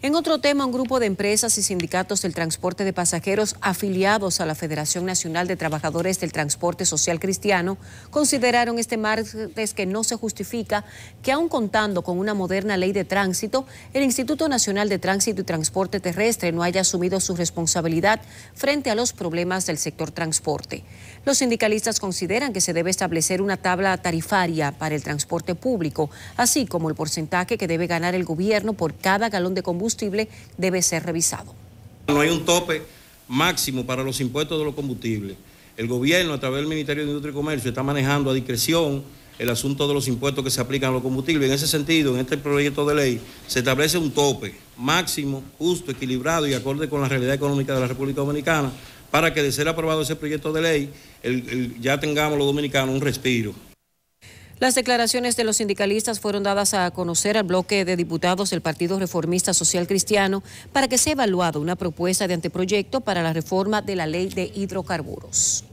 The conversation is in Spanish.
En otro tema, un grupo de empresas y sindicatos del transporte de pasajeros afiliados a la Federación Nacional de Trabajadores del Transporte Social Cristiano consideraron este martes que no se justifica que aun contando con una moderna ley de tránsito, el Instituto Nacional de Tránsito y Transporte Terrestre no haya asumido su responsabilidad frente a los problemas del sector transporte. Los sindicalistas consideran que se debe establecer una tabla tarifaria para el transporte público, así como el porcentaje que debe ganar el gobierno por cada galón de combustible debe ser revisado. No hay un tope máximo para los impuestos de los combustibles. El gobierno, a través del Ministerio de Industria y Comercio, está manejando a discreción el asunto de los impuestos que se aplican a los combustibles. En ese sentido, en este proyecto de ley se establece un tope máximo, justo, equilibrado y acorde con la realidad económica de la República Dominicana para que de ser aprobado ese proyecto de ley, ya tengamos los dominicanos un respiro. Las declaraciones de los sindicalistas fueron dadas a conocer al bloque de diputados del Partido Reformista Social Cristiano para que sea evaluado una propuesta de anteproyecto para la reforma de la ley de hidrocarburos.